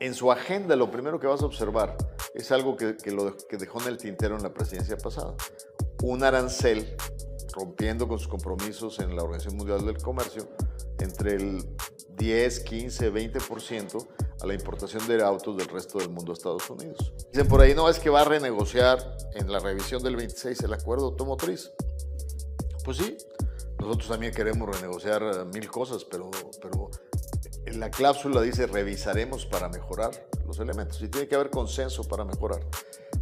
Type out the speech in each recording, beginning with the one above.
en su agenda lo primero que vas a observar es algo que, lo, que dejó en el tintero en la presidencia pasada. Un arancel rompiendo con sus compromisos en la Organización Mundial del Comercio entre el 10, 15, 20% a la importación de autos del resto del mundo a Estados Unidos. Dicen por ahí, no, es que va a renegociar en la revisión del 26 el acuerdo automotriz. Pues sí, nosotros también queremos renegociar mil cosas, pero, pero la cláusula dice revisaremos para mejorar los elementos y tiene que haber consenso para mejorar.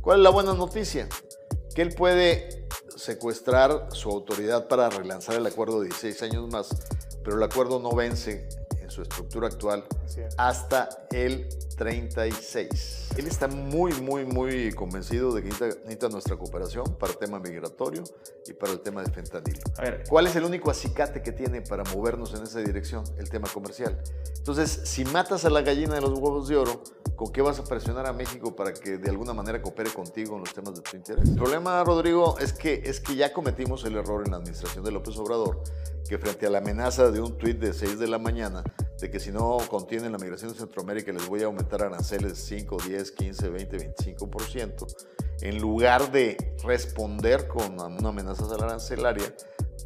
¿Cuál es la buena noticia? Que él puede secuestrar su autoridad para relanzar el acuerdo de 16 años más, pero el acuerdo no vence su estructura actual hasta el 36. Él está muy, muy, muy convencido de que necesita, nuestra cooperación para el tema migratorio y para el tema de fentanilo. A ver. ¿Cuál es el único acicate que tiene para movernos en esa dirección? El tema comercial. Entonces, si matas a la gallina de los huevos de oro, ¿Con qué vas a presionar a México para que de alguna manera coopere contigo en los temas de tu interés? El problema, Rodrigo, es que, es que ya cometimos el error en la administración de López Obrador, que frente a la amenaza de un tuit de 6 de la mañana, de que si no contienen la migración de Centroamérica les voy a aumentar aranceles 5, 10, 15, 20, 25%, en lugar de responder con una amenaza arancelaria,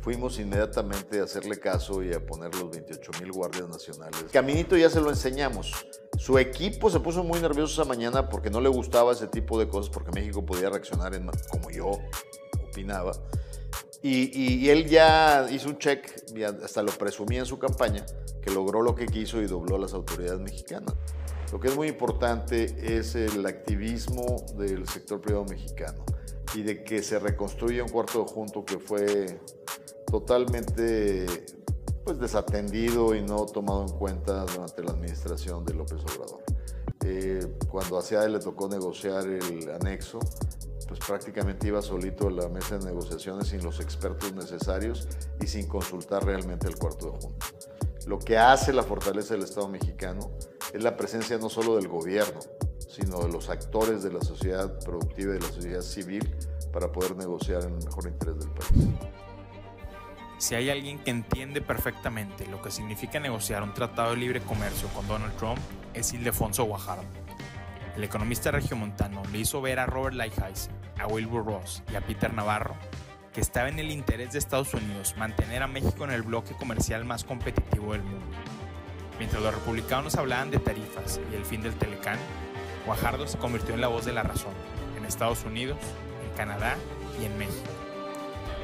Fuimos inmediatamente a hacerle caso y a poner los 28 mil guardias nacionales. Caminito ya se lo enseñamos. Su equipo se puso muy nervioso esa mañana porque no le gustaba ese tipo de cosas, porque México podía reaccionar como yo opinaba. Y, él ya hizo un check, hasta lo presumía en su campaña, que logró lo que quiso y dobló a las autoridades mexicanas. Lo que es muy importante es el activismo del sector privado mexicano y de que se reconstruye un cuarto de junto que fue totalmente pues, desatendido y no tomado en cuenta durante la administración de López Obrador. Eh, cuando a él e le tocó negociar el anexo, pues prácticamente iba solito a la mesa de negociaciones sin los expertos necesarios y sin consultar realmente el cuarto de junta. Lo que hace la fortaleza del Estado mexicano es la presencia no solo del gobierno, sino de los actores de la sociedad productiva y de la sociedad civil para poder negociar en el mejor interés del país. Si hay alguien que entiende perfectamente lo que significa negociar un tratado de libre comercio con Donald Trump, es Ildefonso Guajardo. El economista regiomontano le hizo ver a Robert Lighthizer, a Wilbur Ross y a Peter Navarro que estaba en el interés de Estados Unidos mantener a México en el bloque comercial más competitivo del mundo. Mientras los republicanos hablaban de tarifas y el fin del Telecán, Guajardo se convirtió en la voz de la razón en Estados Unidos, en Canadá y en México.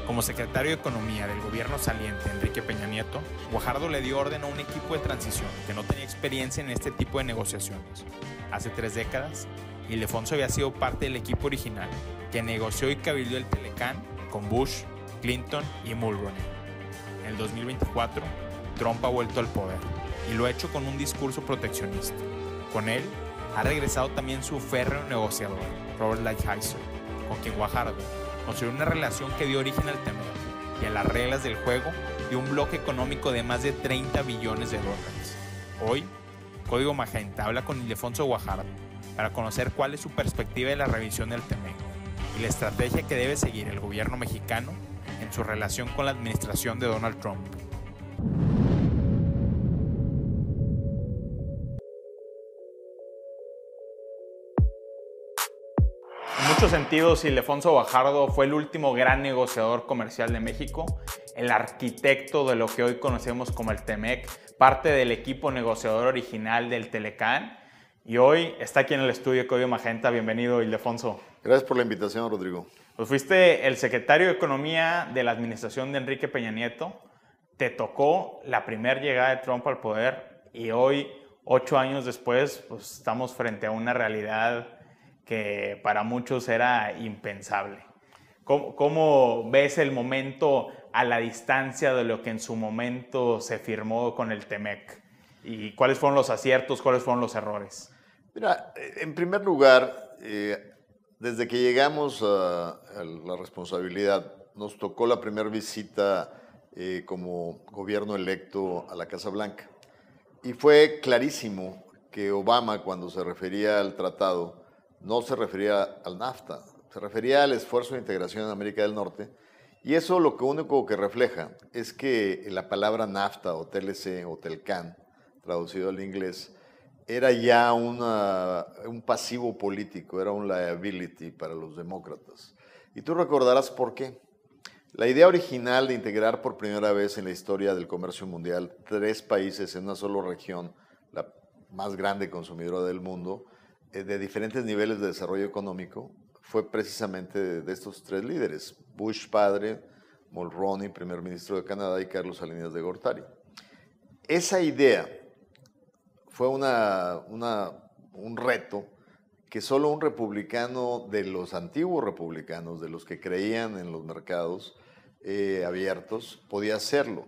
Como secretario de Economía del gobierno saliente Enrique Peña Nieto, Guajardo le dio orden a un equipo de transición que no tenía experiencia en este tipo de negociaciones. Hace tres décadas, Ildefonso había sido parte del equipo original que negoció y cabildeó el Telecán con Bush, Clinton y Mulroney. En el 2024, Trump ha vuelto al poder y lo ha hecho con un discurso proteccionista. Con él, ha regresado también su férreo negociador, Robert Lighthizer, con quien Guajardo construyó una relación que dio origen al temor y a las reglas del juego y un bloque económico de más de 30 billones de dólares. Hoy, Código Magenta habla con Ildefonso Guajardo para conocer cuál es su perspectiva de la revisión del TEMEC y la estrategia que debe seguir el gobierno mexicano en su relación con la administración de Donald Trump. sentido sentidos, Ildefonso Bajardo fue el último gran negociador comercial de México, el arquitecto de lo que hoy conocemos como el TEMEC, parte del equipo negociador original del Telecán. Y hoy está aquí en el estudio Código Magenta. Bienvenido, Ildefonso. Gracias por la invitación, Rodrigo. Pues fuiste el secretario de Economía de la administración de Enrique Peña Nieto. Te tocó la primera llegada de Trump al poder y hoy, ocho años después, pues estamos frente a una realidad que para muchos era impensable. ¿Cómo, ves el momento a la distancia de lo que en su momento se firmó con el TEMEC? ¿Y cuáles fueron los aciertos, cuáles fueron los errores? Mira, eh, en primer lugar, eh, desde que llegamos a, la responsabilidad, nos tocó la primera visita eh, como gobierno electo a la Casa Blanca. Y fue clarísimo que Obama, cuando se refería al tratado, no se refería al NAFTA, se refería al esfuerzo de integración en América del Norte. Y eso lo único que refleja es que la palabra NAFTA o TLC o TELCAN, traducido al inglés, era ya un pasivo político, era un liability para los demócratas. Y tú recordarás por qué. La idea original de integrar por primera vez en la historia del comercio mundial tres países en una sola región, la más grande consumidora del mundo, eh, de diferentes niveles de desarrollo económico fue precisamente de, estos tres líderes, Bush padre, Mulroney, primer ministro de Canadá, y Carlos Salinas de Gortari. Esa idea fue un reto que solo un republicano de los antiguos republicanos, de los que creían en los mercados eh, abiertos, podía hacerlo.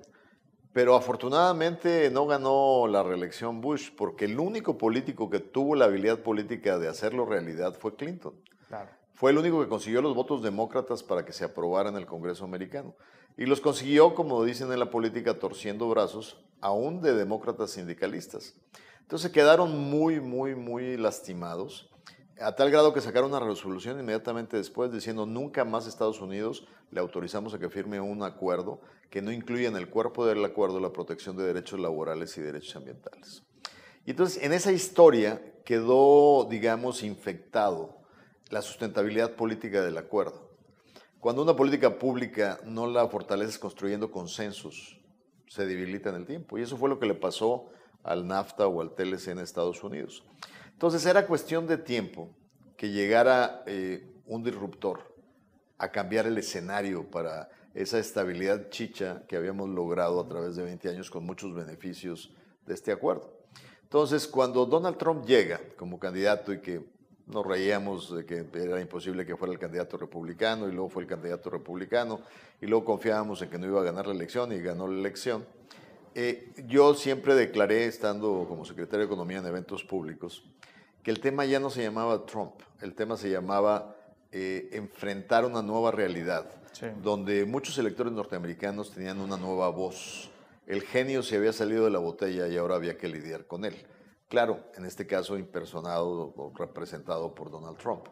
Pero afortunadamente no ganó la reelección Bush, porque el único político que tuvo la habilidad política de hacerlo realidad fue Clinton. Fue el único que consiguió los votos demócratas para que se aprobaran en el Congreso americano. Y los consiguió, como dicen en la política, torciendo brazos, aún de demócratas sindicalistas. Entonces quedaron muy, muy, muy lastimados a tal grado que sacaron una resolución inmediatamente después diciendo nunca más Estados Unidos le autorizamos a que firme un acuerdo que no incluya en el cuerpo del acuerdo la protección de derechos laborales y derechos ambientales. Y entonces en esa historia quedó, digamos, infectado la sustentabilidad política del acuerdo. Cuando una política pública no la fortaleces construyendo consensos, se debilita en el tiempo. Y eso fue lo que le pasó al NAFTA o al TLC en Estados Unidos. Entonces era cuestión de tiempo que llegara eh, un disruptor a cambiar el escenario para esa estabilidad chicha que habíamos logrado a través de 20 años con muchos beneficios de este acuerdo. Entonces, cuando Donald Trump llega como candidato y que nos reíamos de que era imposible que fuera el candidato republicano y luego fue el candidato republicano y luego confiábamos en que no iba a ganar la elección y ganó la elección, eh, yo siempre declaré, estando como secretario de Economía en eventos públicos, que el tema ya no se llamaba Trump, el tema se llamaba eh, enfrentar una nueva realidad, donde muchos electores norteamericanos tenían una nueva voz. El genio se había salido de la botella y ahora había que lidiar con él. Claro, en este caso impersonado o representado por Donald Trump.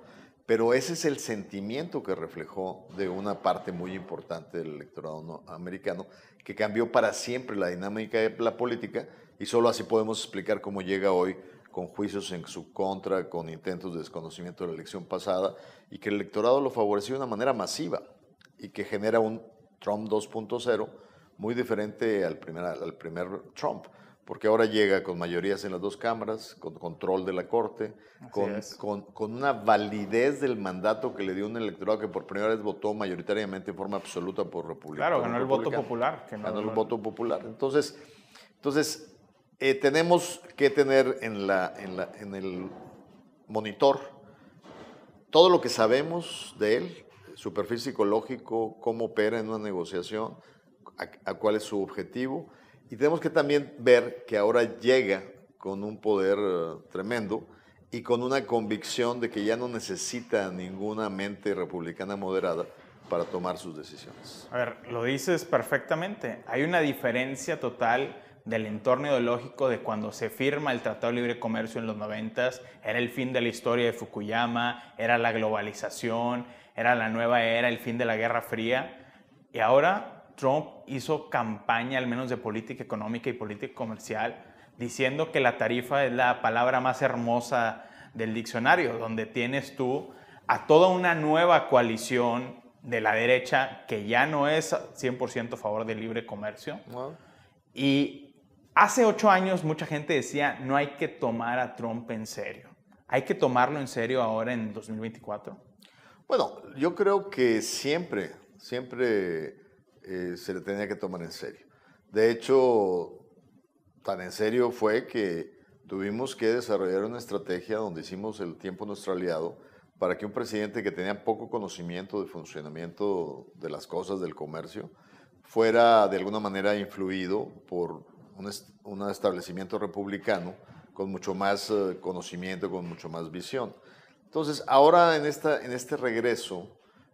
Pero ese es el sentimiento que reflejó de una parte muy importante del electorado americano, que cambió para siempre la dinámica de la política y solo así podemos explicar cómo llega hoy con juicios en su contra, con intentos de desconocimiento de la elección pasada, y que el electorado lo favoreció de una manera masiva y que genera un Trump 2.0 muy diferente al primer, al primer Trump, porque ahora llega con mayorías en las dos cámaras, con control de la Corte, con, con, con, una validez del mandato que le dio un electorado que por primera vez votó mayoritariamente en forma absoluta por republicano. Claro, ganó el voto popular. ganó el voto popular. Entonces, entonces eh, tenemos que tener en, la, en, el monitor todo lo que sabemos de él, su perfil psicológico, cómo opera en una negociación, a, a, cuál es su objetivo. Y tenemos que también ver que ahora llega con un poder eh, tremendo y con una convicción de que ya no necesita ninguna mente republicana moderada para tomar sus decisiones. A ver, lo dices perfectamente. Hay una diferencia total del entorno ideológico de cuando se firma el Tratado de Libre Comercio en los 90, era el fin de la historia de Fukuyama, era la globalización, era la nueva era, el fin de la Guerra Fría. Y ahora Trump hizo campaña, al menos de política económica y política comercial, diciendo que la tarifa es la palabra más hermosa del diccionario, donde tienes tú a toda una nueva coalición de la derecha que ya no es 100% a favor del libre comercio. Y Hace ocho años mucha gente decía, no hay que tomar a Trump en serio. ¿Hay que tomarlo en serio ahora en 2024? Bueno, yo creo que siempre, siempre eh, se le tenía que tomar en serio. De hecho, tan en serio fue que tuvimos que desarrollar una estrategia donde hicimos el tiempo nuestro aliado para que un presidente que tenía poco conocimiento de funcionamiento de las cosas del comercio fuera de alguna manera influido por un, establecimiento republicano con mucho más eh, conocimiento, con mucho más visión. Entonces, ahora en, este regreso,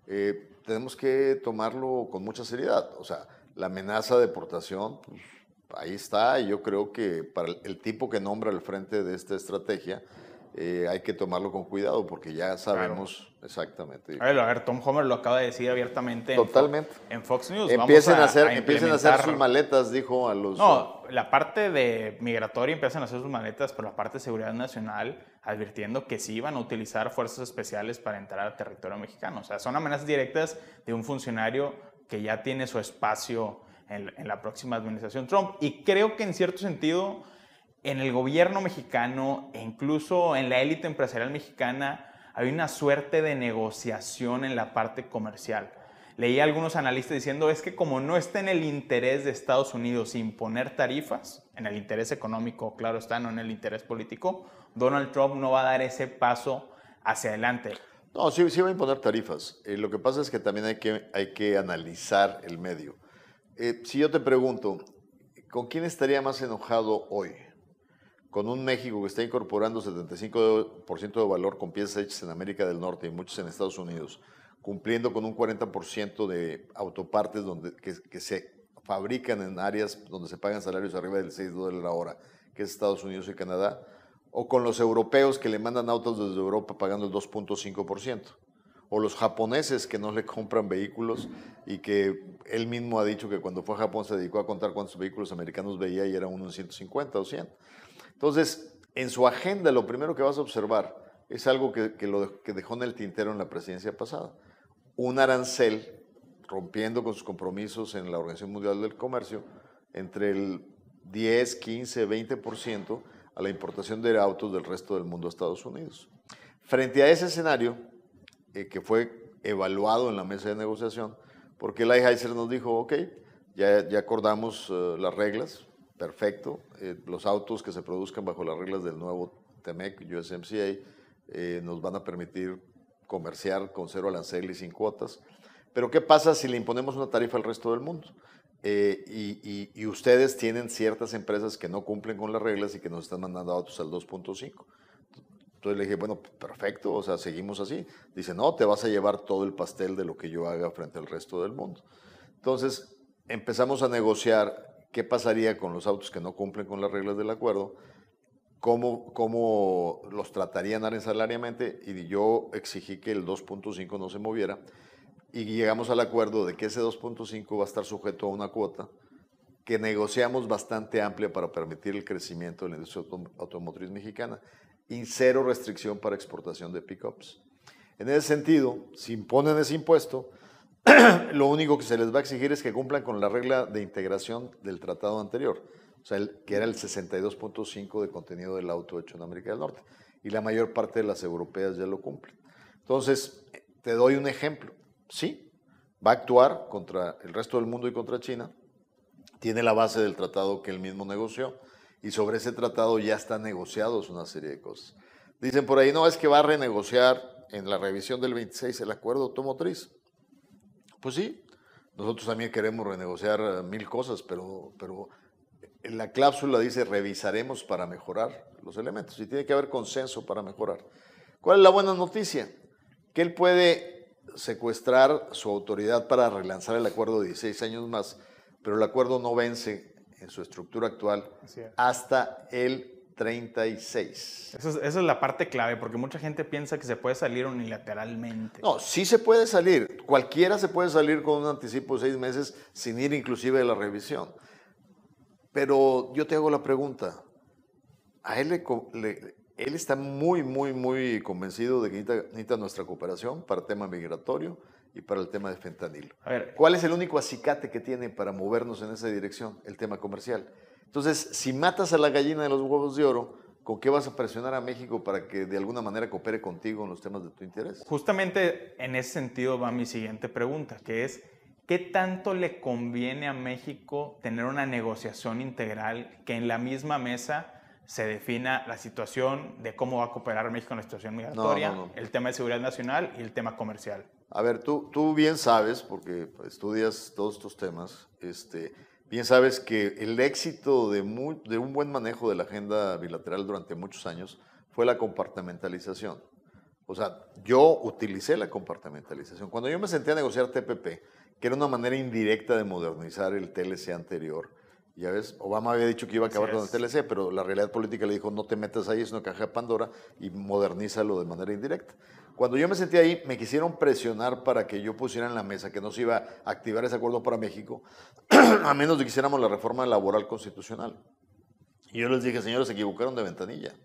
eh, tenemos que tomarlo con mucha seriedad. O sea, la amenaza de deportación, pues, ahí está, y yo creo que para el tipo que nombra el frente de esta estrategia, eh, hay que tomarlo con cuidado porque ya sabemos exactamente. A ver, Tom Homer lo acaba de decir abiertamente. Totalmente. En, Fox, News. Empiecen a, hacer, empiezan a hacer sus maletas, dijo a los. No, la parte de migratoria empiezan a hacer sus maletas, pero la parte de seguridad nacional advirtiendo que sí iban a utilizar fuerzas especiales para entrar al territorio mexicano. O sea, son amenazas directas de un funcionario que ya tiene su espacio en, en la próxima administración Trump. Y creo que en cierto sentido en el gobierno mexicano e incluso en la élite empresarial mexicana hay una suerte de negociación en la parte comercial. Leí algunos analistas diciendo es que como no está en el interés de Estados Unidos imponer tarifas, en el interés económico, claro está, no en el interés político, Donald Trump no va a dar ese paso hacia adelante. No, sí, sí va a imponer tarifas. Eh, lo que pasa es que también hay que, hay que analizar el medio. Eh, si yo te pregunto, ¿con quién estaría más enojado hoy? con un México que está incorporando 75% de valor con piezas hechas en América del Norte y muchos en Estados Unidos, cumpliendo con un 40% de autopartes donde, que, se fabrican en áreas donde se pagan salarios arriba del 6 dólares la hora, que es Estados Unidos y Canadá, o con los europeos que le mandan autos desde Europa pagando el 2.5%, o los japoneses que no le compran vehículos y que él mismo ha dicho que cuando fue a Japón se dedicó a contar cuántos vehículos americanos veía y era uno 150 o 100. Entonces, en su agenda lo primero que vas a observar es algo que, lo, dejó en el tintero en la presidencia pasada. Un arancel rompiendo con sus compromisos en la Organización Mundial del Comercio entre el 10, 15, 20% a la importación de autos del resto del mundo a Estados Unidos. Frente a ese escenario, eh, que fue evaluado en la mesa de negociación, porque la nos dijo, ok, ya, acordamos eh, las reglas, perfecto. Eh, los autos que se produzcan bajo las reglas del nuevo TEMEC, USMCA, eh, nos van a permitir comerciar con cero arancel y sin cuotas. Pero ¿qué pasa si le imponemos una tarifa al resto del mundo? Eh, y, y, ustedes tienen ciertas empresas que no cumplen con las reglas y que nos están mandando autos al 2.5. Entonces le dije, bueno, perfecto, o sea, seguimos así. Dice, no, te vas a llevar todo el pastel de lo que yo haga frente al resto del mundo. Entonces empezamos a negociar qué pasaría con los autos que no cumplen con las reglas del acuerdo, cómo, cómo los tratarían arancelariamente y yo exigí que el 2.5 no se moviera y llegamos al acuerdo de que ese 2.5 va a estar sujeto a una cuota que negociamos bastante amplia para permitir el crecimiento de la industria automotriz mexicana y cero restricción para exportación de pickups. En ese sentido, si imponen ese impuesto, lo único que se les va a exigir es que cumplan con la regla de integración del tratado anterior, o sea, que era el 62.5 de contenido del auto hecho en América del Norte. Y la mayor parte de las europeas ya lo cumplen. Entonces, te doy un ejemplo. Sí, va a actuar contra el resto del mundo y contra China. Tiene la base del tratado que él mismo negoció. Y sobre ese tratado ya están negociados una serie de cosas. Dicen por ahí, no, es que va a renegociar en la revisión del 26 el acuerdo automotriz. Pues sí, nosotros también queremos renegociar eh, mil cosas, pero, pero la cláusula dice revisaremos para mejorar los elementos y tiene que haber consenso para mejorar. ¿Cuál es la buena noticia? Que él puede secuestrar su autoridad para relanzar el acuerdo de 16 años más, pero el acuerdo no vence en su estructura actual hasta el 36. Eso es, esa es la parte clave, porque mucha gente piensa que se puede salir unilateralmente. No, sí se puede salir. Cualquiera se puede salir con un anticipo de seis meses sin ir inclusive a la revisión. Pero yo te hago la pregunta. A él, él está muy, muy, muy convencido de que necesita, nuestra cooperación para el tema migratorio y para el tema de fentanilo. A ver, ¿Cuál es el único acicate que tiene para movernos en esa dirección? El tema comercial. Entonces, si matas a la gallina de los huevos de oro, ¿con qué vas a presionar a México para que de alguna manera coopere contigo en los temas de tu interés? Justamente en ese sentido va mi siguiente pregunta, que es, ¿qué tanto le conviene a México tener una negociación integral que en la misma mesa se defina la situación de cómo va a cooperar México en la situación migratoria, el tema de seguridad nacional y el tema comercial? A ver, tú, tú bien sabes, porque estudias todos estos temas, este, Bien sabes que el éxito de, un buen manejo de la agenda bilateral durante muchos años fue la compartimentalización. O sea, yo utilicé la compartimentalización. Cuando yo me senté a negociar TPP, que era una manera indirecta de modernizar el TLC anterior, ya ves, Obama había dicho que iba a acabar con el TLC, pero la realidad política le dijo, no te metas ahí, es una caja de Pandora y modernízalo de manera indirecta. Cuando yo me senté ahí, me quisieron presionar para que yo pusiera en la mesa que no se iba a activar ese acuerdo para México, a menos que hiciéramos la reforma laboral constitucional. Y yo les dije, señores, se equivocaron de ventanilla.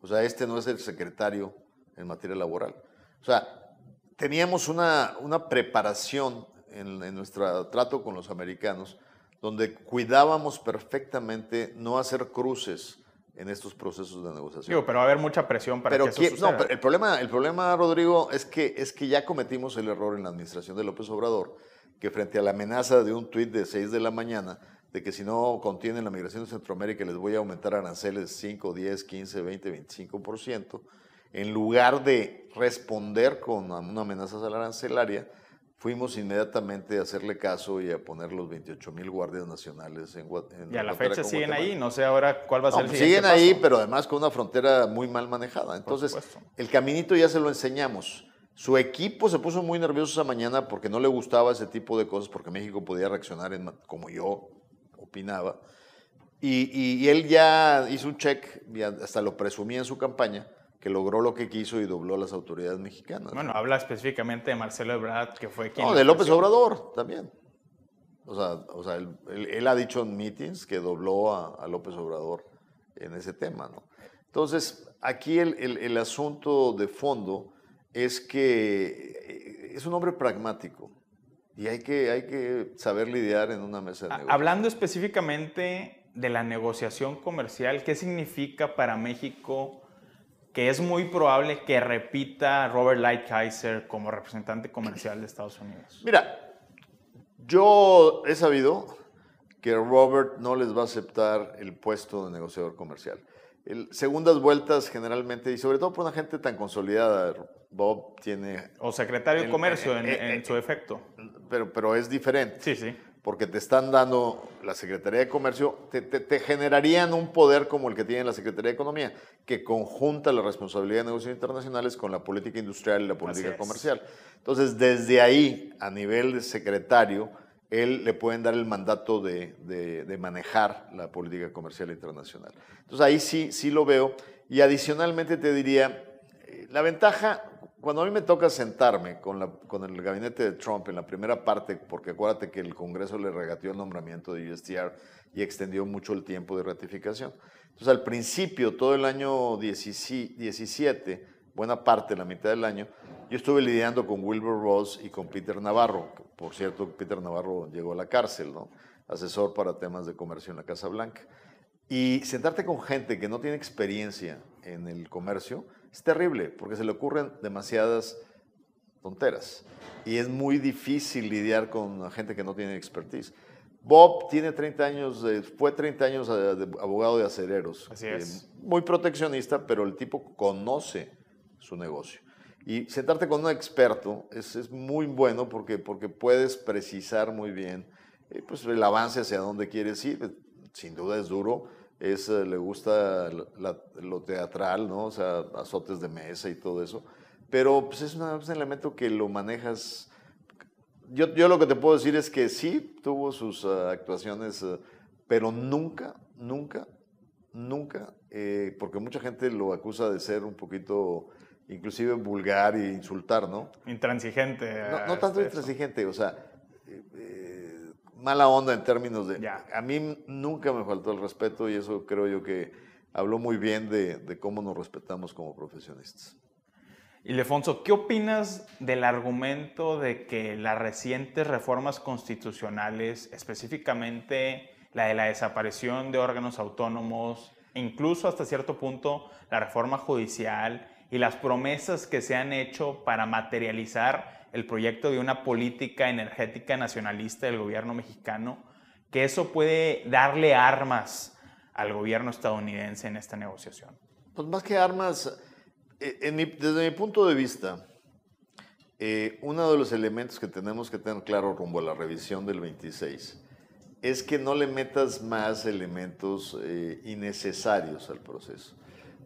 O sea, este no es el secretario en materia laboral. O sea, teníamos una, una preparación en, en nuestro trato con los americanos donde cuidábamos perfectamente no hacer cruces en estos procesos de negociación. pero va a haber mucha presión para que eso suceda. No, el problema, el problema, Rodrigo, es que, es que ya cometimos el error en la administración de López Obrador, que frente a la amenaza de un tuit de 6 de la mañana, de que si no contienen la migración de Centroamérica les voy a aumentar aranceles 5, 10, 15, 20, 25%, en lugar de responder con una amenaza arancelaria, Fuimos inmediatamente a hacerle caso y a poner los 28 mil guardias nacionales en, Guatemala. Y a la, fecha siguen ahí, no sé ahora cuál va a ser el siguiente Siguen ahí, pero además con una frontera muy mal manejada. Entonces, el caminito ya se lo enseñamos. Su equipo se puso muy nervioso esa mañana porque no le gustaba ese tipo de cosas, porque México podía reaccionar en, como yo opinaba. Y, él ya hizo un check, hasta lo presumía en su campaña, que logró lo que quiso y dobló a las autoridades mexicanas. Bueno, habla específicamente de Marcelo Ebrard, que fue quien... No, de López Obrador también. O sea, o sea él, ha dicho en meetings que dobló a, López Obrador en ese tema, ¿no? Entonces, aquí el, el, asunto de fondo es que eh, es un hombre pragmático y hay que, hay que saber lidiar en una mesa de ah, Hablando específicamente de la negociación comercial, ¿qué significa para México que es muy probable que repita Robert Lighthizer como representante comercial de Estados Unidos? Mira, yo he sabido que Robert no les va a aceptar el puesto de negociador comercial. El, segundas vueltas generalmente, y sobre todo por una gente tan consolidada, Bob tiene... O secretario de comercio eh, en, eh, eh, su efecto. Pero, pero es diferente. Sí, sí porque te están dando la Secretaría de Comercio, te, generarían un poder como el que tiene la Secretaría de Economía, que conjunta la responsabilidad de negocios internacionales con la política industrial y la política comercial. Entonces, desde ahí, a nivel de secretario, él le pueden dar el mandato de, de manejar la política comercial internacional. Entonces, ahí sí, sí lo veo. Y adicionalmente te diría, eh, la ventaja, cuando a mí me toca sentarme con, la, con el gabinete de Trump en la primera parte, porque acuérdate que el Congreso le regateó el nombramiento de USTR y extendió mucho el tiempo de ratificación. Entonces, al principio, todo el año 17, buena parte, la mitad del año, yo estuve lidiando con Wilbur Ross y con Peter Navarro. Por cierto, Peter Navarro llegó a la cárcel, ¿no? Asesor para temas de comercio en la Casa Blanca. Y sentarte con gente que no tiene experiencia en el comercio es terrible porque se le ocurren demasiadas tonteras y es muy difícil lidiar con gente que no tiene expertise. Bob tiene 30 años, fue 30 años abogado de acereros. Así eh, es. muy proteccionista, pero el tipo conoce su negocio. Y sentarte con un experto es, es muy bueno porque, porque puedes precisar muy bien eh, pues, el avance hacia dónde quieres ir. Sin duda es duro, es, eh, le gusta lo teatral, ¿no? O sea, azotes de mesa y todo eso. Pero pues, es un elemento que lo manejas. Yo, lo que te puedo decir es que sí tuvo sus eh, actuaciones, eh, pero nunca, nunca, nunca, porque mucha gente lo acusa de ser un poquito, inclusive vulgar e insultar, ¿no? Intransigente. No, tanto este, intransigente, o sea, mala onda en términos de... A mí nunca me faltó el respeto y eso creo yo que habló muy bien de, cómo nos respetamos como profesionistas. Y Lefonso, ¿qué opinas del argumento de que las recientes reformas constitucionales, específicamente la de la desaparición de órganos autónomos, incluso hasta cierto punto la reforma judicial y las promesas que se han hecho para materializar el proyecto de una política energética nacionalista del gobierno mexicano, que eso puede darle armas al gobierno estadounidense en esta negociación? Pues más que armas, eh, desde mi punto de vista, eh, uno de los elementos que tenemos que tener claro rumbo a la revisión del 26 es que no le metas más elementos eh, innecesarios al proceso.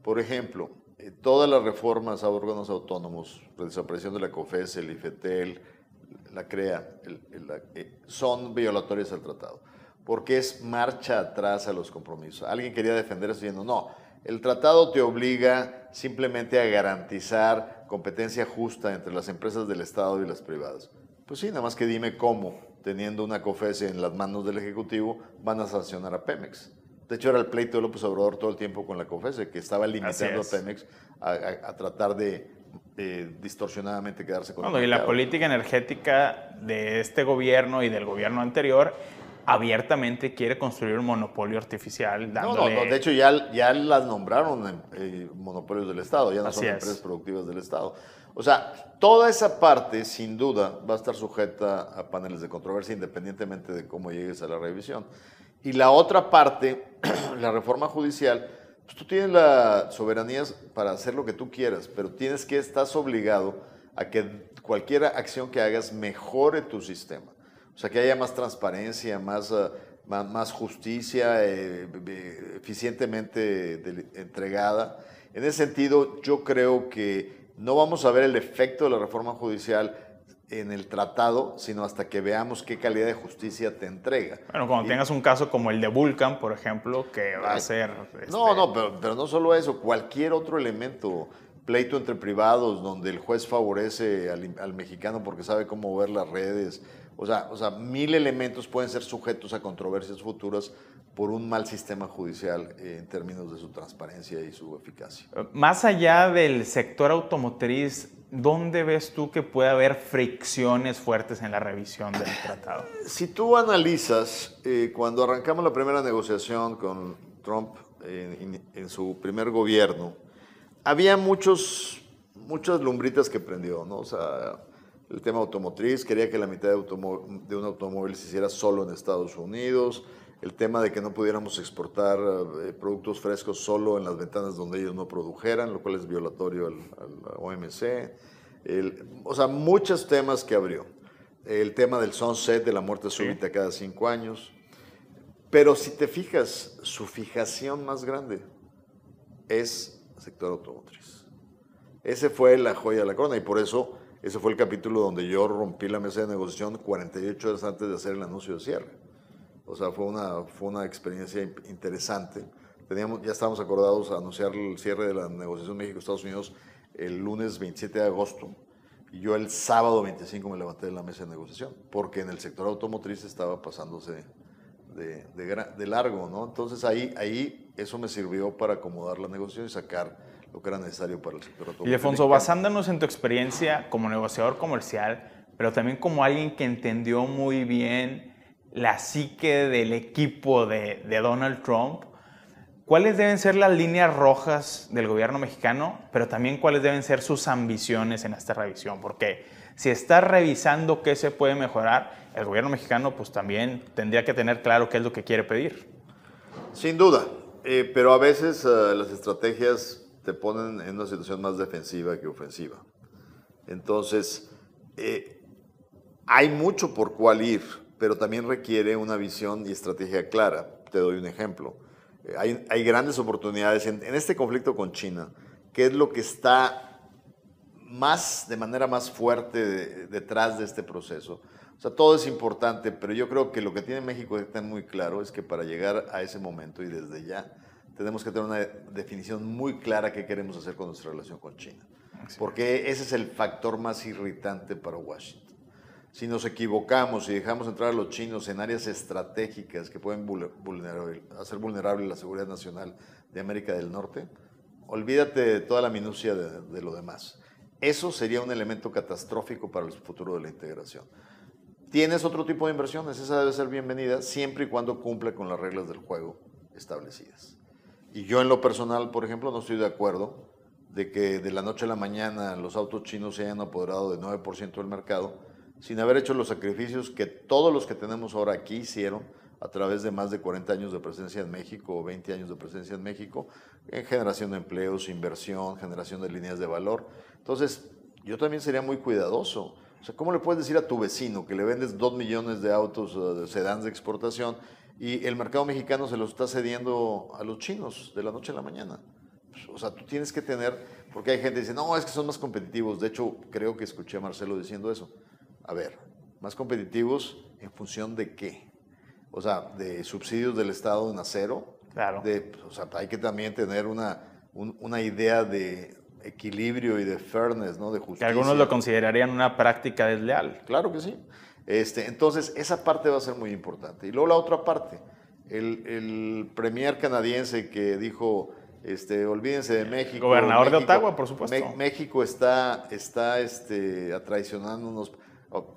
Por ejemplo, eh, todas las reformas a órganos autónomos, la desaparición de la COFES, el IFETEL, la CREA, eh, son violatorias al tratado, porque es marcha atrás a los compromisos. Alguien quería defender eso diciendo, no, el tratado te obliga simplemente a garantizar competencia justa entre las empresas del Estado y las privadas. Pues sí, nada más que dime cómo, teniendo una COFES en las manos del Ejecutivo, van a sancionar a Pemex. De hecho, era el pleito de López Obrador todo el tiempo con la COFESE, que estaba limitando a Pemex a, tratar de, distorsionadamente quedarse con no, Y la política energética de este gobierno y del gobierno anterior abiertamente quiere construir un monopolio artificial. Dándole... No, no, de hecho ya, ya las nombraron eh, monopolios del Estado, ya no son empresas productivas del Estado. O sea, toda esa parte sin duda va a estar sujeta a paneles de controversia independientemente de cómo llegues a la revisión. Y la otra parte, la reforma judicial, pues, tú tienes la soberanía para hacer lo que tú quieras, pero tienes que, estás obligado a que cualquier acción que hagas mejore tu sistema. O sea, que haya más transparencia, más, eh, más, justicia, eh, eh, eficientemente entregada. En ese sentido, yo creo que no vamos a ver el efecto de la reforma judicial en el tratado, sino hasta que veamos qué calidad de justicia te entrega. Bueno, cuando tengas un caso como el de Vulcan, por ejemplo, que va a ser... No, este, no, pero, no solo eso, cualquier otro elemento, pleito entre privados, donde el juez favorece al, al mexicano porque sabe cómo ver las redes, o sea, o sea, mil elementos pueden ser sujetos a controversias futuras por un mal sistema judicial eh, en términos de su transparencia y su eficacia. Eh, más allá del sector automotriz, ¿dónde ves tú que puede haber fricciones fuertes en la revisión del tratado? Eh, si tú analizas, cuando arrancamos la primera negociación con Trump en, en, su primer gobierno, había muchos, muchas lumbritas que prendió, ¿no? O sea, el tema automotriz, quería que la mitad de, de, un automóvil se hiciera solo en Estados Unidos, el tema de que no pudiéramos exportar eh, productos frescos solo en las ventanas donde ellos no produjeran, lo cual es violatorio al, OMC, o sea, muchos temas que abrió. El tema del sunset, de la muerte súbita cada cinco años. Pero si te fijas, su fijación más grande es el sector automotriz. Ese fue la joya de la corona y por eso ese fue el capítulo donde yo rompí la mesa de negociación 48 horas antes de hacer el anuncio de cierre. O sea, fue una, fue una experiencia interesante. Teníamos, ya estábamos acordados a anunciar el cierre de la negociación México-Estados Unidos el lunes 27 de agosto. Y yo el sábado 25 me levanté de la mesa de negociación, porque en el sector automotriz estaba pasándose de, largo, ¿no? Entonces ahí, ahí eso me sirvió para acomodar la negociación y sacar lo que era necesario para el sector Y Alfonso, basándonos en tu experiencia como negociador comercial, pero también como alguien que entendió muy bien la psique del equipo de, Donald Trump, ¿cuáles deben ser las líneas rojas del gobierno mexicano, pero también cuáles deben ser sus ambiciones en esta revisión? Porque si está revisando qué se puede mejorar, el gobierno mexicano pues también tendría que tener claro qué es lo que quiere pedir. Sin duda, eh, pero a veces eh, las estrategias te ponen en una situación más defensiva que ofensiva. Entonces, eh, hay mucho por cuál ir, pero también requiere una visión y estrategia clara. Te doy un ejemplo. Eh, hay, grandes oportunidades en, este conflicto con China. que es lo que está más, de manera más fuerte detrás de este proceso. O sea, todo es importante, pero yo creo que lo que tiene México que está muy claro es que para llegar a ese momento y desde ya tenemos que tener una definición muy clara qué queremos hacer con nuestra relación con China. Porque ese es el factor más irritante para Washington. Si nos equivocamos y dejamos entrar a los chinos en áreas estratégicas que pueden hacer vulnerable la seguridad nacional de América del Norte, olvídate de toda la minucia de, de lo demás. Eso sería un elemento catastrófico para el futuro de la integración. Tienes otro tipo de inversiones, esa debe ser bienvenida siempre y cuando cumpla con las reglas del juego establecidas. Y yo en lo personal, por ejemplo, no estoy de acuerdo de que de la noche a la mañana los autos chinos se hayan apoderado del 9% del mercado sin haber hecho los sacrificios que todos los que tenemos ahora aquí hicieron a través de más de 40 años de presencia en México o 20 años de presencia en México en generación de empleos, inversión, generación de líneas de valor. Entonces, yo también sería muy cuidadoso. O sea, ¿cómo le puedes decir a tu vecino que le vendes 2 millones de autos eh, de sedans de exportación y el mercado mexicano se los está cediendo a los chinos de la noche a la mañana. Pues, o sea, tú tienes que tener, porque hay gente que dice, no, es que son más competitivos. De hecho, creo que escuché a Marcelo diciendo eso. A ver, más competitivos en función de qué? O sea, de subsidios del Estado en acero. Claro. Pues, o sea, hay que también tener una, una idea de equilibrio y de fairness, ¿no? De justicia. Que algunos lo considerarían una práctica desleal. Claro que sí. Este, entonces, esa parte va a ser muy importante. Y luego la otra parte, el, premier canadiense que dijo, este, olvídense de México. Gobernador de Ottawa, por supuesto. México está, está este, atraicionándonos. Oh,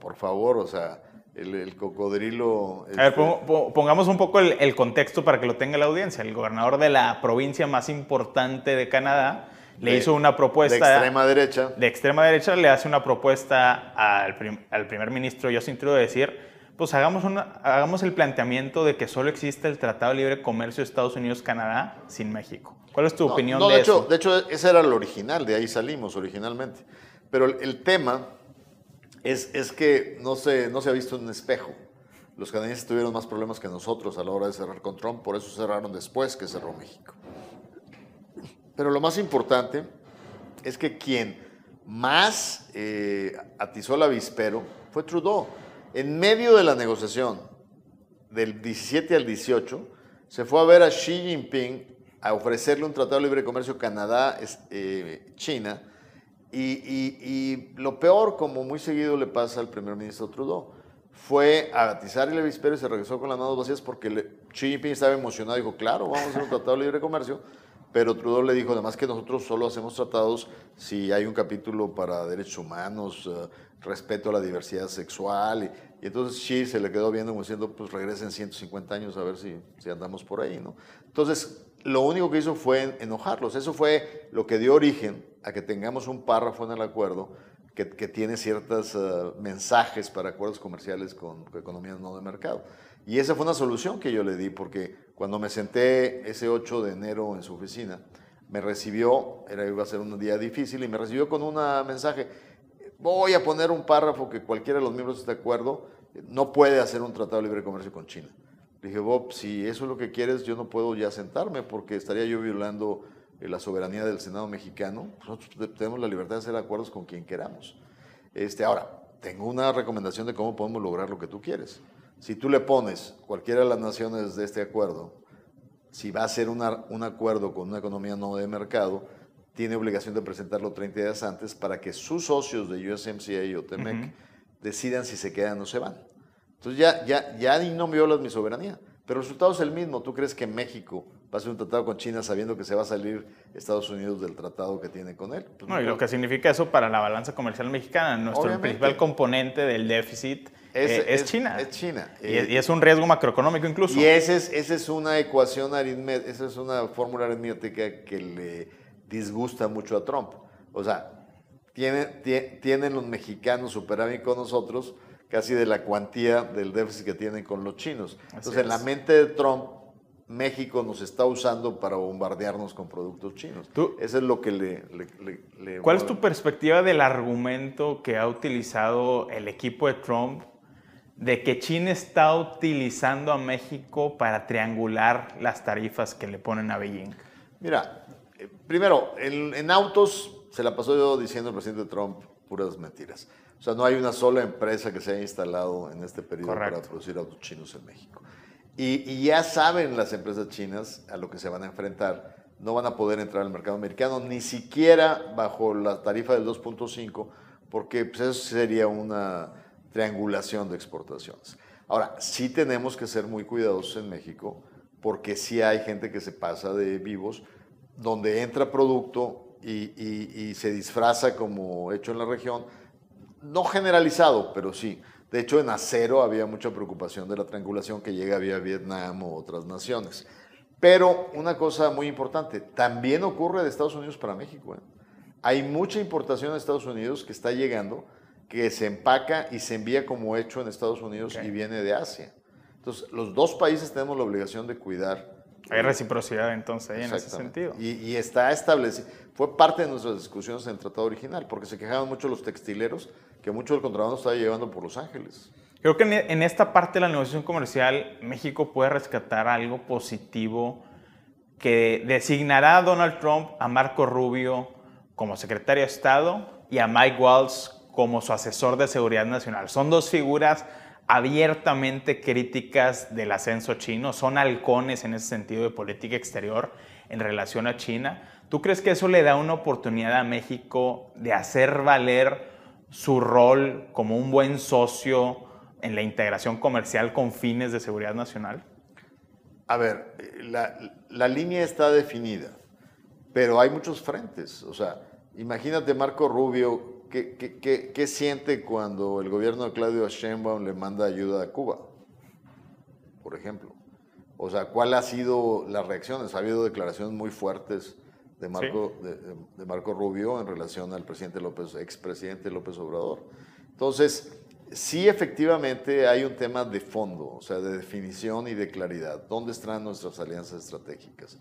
por favor, o sea, el, cocodrilo... A ver, este, pongamos un poco el, contexto para que lo tenga la audiencia. El gobernador de la provincia más importante de Canadá le hizo una propuesta. De extrema derecha. De extrema derecha le hace una propuesta al, primer ministro Yo Sin de decir, pues hagamos, el planteamiento de que solo existe el Tratado de Libre Comercio Estados Unidos-Canadá sin México. ¿Cuál es tu opinión de, hecho, De hecho, ese era el original, de ahí salimos originalmente. Pero el, tema es, que no se, no se ha visto un espejo. Los canadienses tuvieron más problemas que nosotros a la hora de cerrar con Trump, por eso cerraron después que cerró México. Pero lo más importante es que quien más eh, atizó el avispero fue Trudeau. En medio de la negociación, del 17 al 18, se fue a ver a Xi Jinping a ofrecerle un tratado de libre comercio Canadá-China. Eh, y, lo peor, como muy seguido le pasa al primer ministro Trudeau, fue a atizar el avispero y se regresó con las manos vacías porque Xi Jinping estaba emocionado. y Dijo, claro, vamos a hacer un tratado de libre comercio. Pero Trudeau le dijo, además que nosotros solo hacemos tratados si hay un capítulo para derechos humanos, eh, respeto a la diversidad sexual. Y, entonces sí, se le quedó viendo como diciendo, pues regresen 150 años a ver si, si andamos por ahí, ¿no? Entonces, lo único que hizo fue enojarlos. Eso fue lo que dio origen a que tengamos un párrafo en el acuerdo que, tiene ciertos eh, mensajes para acuerdos comerciales con economías no de mercado. Y esa fue una solución que yo le di, porque cuando me senté ese 8 de enero en su oficina, me recibió, era, iba a ser un día difícil, y me recibió con un mensaje. Voy a poner un párrafo que cualquiera de los miembros de este acuerdo no puede hacer un tratado de libre comercio con China. Le dije, Bob, si eso es lo que quieres, yo no puedo ya sentarme porque estaría yo violando eh, la soberanía del Senado mexicano. Nosotros tenemos la libertad de hacer acuerdos con quien queramos. Este, ahora, tengo una recomendación de cómo podemos lograr lo que tú quieres. Si tú le pones cualquiera de las naciones de este acuerdo, si va a ser un acuerdo con una economía no de mercado, tiene obligación de presentarlo 30 días antes para que sus socios de USMCA y OTEMEC decidan si se quedan o se van. Entonces ya, ya, ya no violas mi soberanía. Pero el resultado es el mismo. ¿Tú crees que México va a hacer un tratado con China sabiendo que se va a salir Estados Unidos del tratado que tiene con él? Pues, no, y lo que significa eso para la balanza comercial mexicana, nuestro principal componente del déficit eh, es, China. Es China. Eh, y, es un riesgo macroeconómico incluso. Y esa es, es una ecuación aritmética, esa es una fórmula aritmética que le disgusta mucho a Trump. O sea, tienen, tienen los mexicanos superávit con nosotros casi de la cuantía del déficit que tienen con los chinos. Entonces, en la mente de Trump, México nos está usando para bombardearnos con productos chinos. ¿Tú? Eso es lo que le... ¿Cuál es tu perspectiva del argumento que ha utilizado el equipo de Trump de que China está utilizando a México para triangular las tarifas que le ponen a Beijing? Mira, eh, primero, en, autos se la pasó yo diciendo el presidente Trump puras mentiras. O sea, no hay una sola empresa que se haya instalado en este periodo para producir autos chinos en México. Y, ya saben las empresas chinas a lo que se van a enfrentar. No van a poder entrar al mercado americano, ni siquiera bajo la tarifa del 2.5, porque pues, eso sería una triangulación de exportaciones. Ahora, sí tenemos que ser muy cuidadosos en México porque sí hay gente que se pasa de vivos, donde entra producto y, se disfraza como hecho en la región, no generalizado, pero sí. De hecho, en acero había mucha preocupación de la triangulación que llega vía Vietnam o otras naciones. Pero una cosa muy importante, también ocurre de Estados Unidos para México. ¿eh? Hay mucha importación de Estados Unidos que está llegando que se empaca y se envía como hecho en Estados Unidos y viene de Asia. Entonces, los dos países tenemos la obligación de cuidar. Hay reciprocidad entonces ahí en ese sentido. Y, está establecido. Fue parte de nuestras discusiones en el tratado original, porque se quejaban mucho los textileros que mucho del contrabando estaba llevando por Los Ángeles. Creo que e-, en esta parte de la negociación comercial, México puede rescatar algo positivo que designará a Donald Trump a Marco Rubio como secretario de Estado y a Mike Walsh como su asesor de seguridad nacional. Son dos figuras abiertamente críticas del ascenso chino, son halcones en ese sentido de política exterior en relación a China. ¿Tú crees que eso le da una oportunidad a México de hacer valer su rol como un buen socio en la integración comercial con fines de seguridad nacional? A ver, la, línea está definida, pero hay muchos frentes. O sea, imagínate Marco Rubio ¿Qué, siente cuando el gobierno de Claudio Sheinbaum le manda ayuda a Cuba? Por ejemplo. O sea, ¿cuál ha sido la reacción? Ha habido declaraciones muy fuertes de Marco, de, Marco Rubio en relación al presidente López, expresidente López Obrador. Entonces, sí efectivamente hay un tema de fondo, o sea, de definición y de claridad. ¿Dónde están nuestras alianzas estratégicas?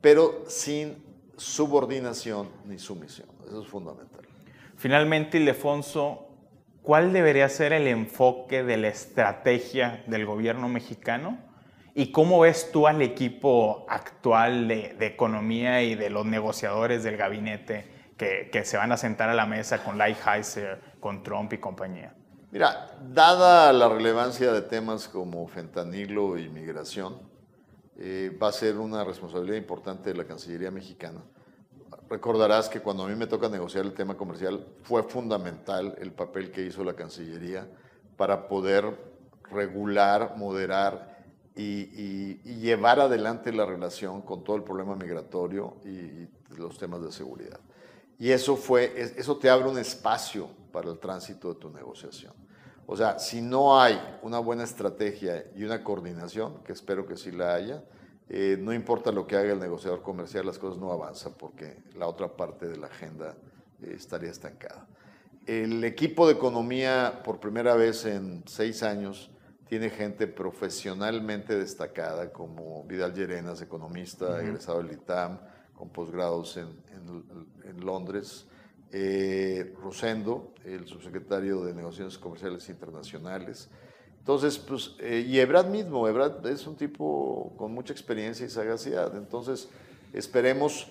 Pero sin subordinación ni sumisión. Eso es fundamental. Finalmente, Ildefonso, ¿cuál debería ser el enfoque de la estrategia del gobierno mexicano? ¿Y cómo ves tú al equipo actual de, economía y de los negociadores del gabinete que, se van a sentar a la mesa con Lighthizer, con Trump y compañía? Mira, dada la relevancia de temas como fentanilo e inmigración, eh, va a ser una responsabilidad importante de la Cancillería mexicana recordarás que cuando a mí me toca negociar el tema comercial, fue fundamental el papel que hizo la Cancillería para poder regular, moderar y, llevar adelante la relación con todo el problema migratorio y, los temas de seguridad. Y eso, fue, eso te abre un espacio para el tránsito de tu negociación. O sea, si no hay una buena estrategia y una coordinación, que espero que sí la haya, eh, no importa lo que haga el negociador comercial, las cosas no avanzan porque la otra parte de la agenda eh, estaría estancada. El equipo de economía, por primera vez en seis años, tiene gente profesionalmente destacada, como Vidal Llerenas, economista, egresado del ITAM, con posgrados en, Londres. Eh, Rosendo, el subsecretario de Negociaciones Comerciales Internacionales. Entonces, pues, eh, y Ebrad mismo, Ebrad es un tipo con mucha experiencia y sagacidad. Entonces, esperemos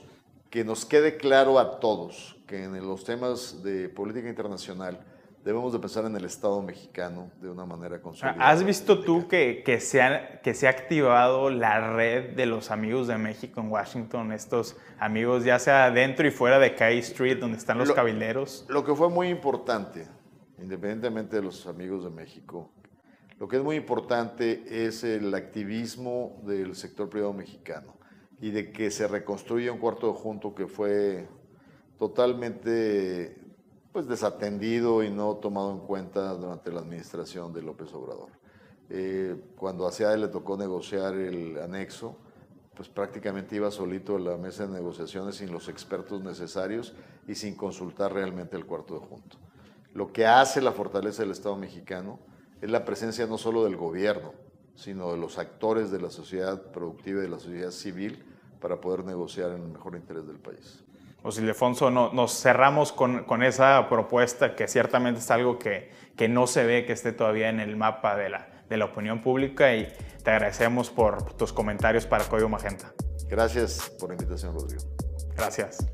que nos quede claro a todos que en los temas de política internacional debemos de pensar en el Estado mexicano de una manera consolidada. ¿Has visto tú que, se ha, que se ha activado la red de los amigos de México en Washington, estos amigos ya sea dentro y fuera de K Street, donde están los cabineros Lo que fue muy importante, independientemente de los amigos de México, lo que es muy importante es el activismo del sector privado mexicano y de que se reconstruya un cuarto de junto que fue totalmente pues, desatendido y no tomado en cuenta durante la administración de López Obrador. Eh, cuando a SEADE le tocó negociar el anexo, pues prácticamente iba solito a la mesa de negociaciones sin los expertos necesarios y sin consultar realmente el cuarto de junto. Lo que hace la fortaleza del Estado mexicano es la presencia no solo del gobierno, sino de los actores de la sociedad productiva y de la sociedad civil para poder negociar en el mejor interés del país. José Ildefonso, no, nos cerramos con, esa propuesta que ciertamente es algo que, que, no se ve que esté todavía en el mapa de la, de la opinión pública y te agradecemos por tus comentarios para Código Magenta. Gracias por la invitación, Rodrigo. Gracias.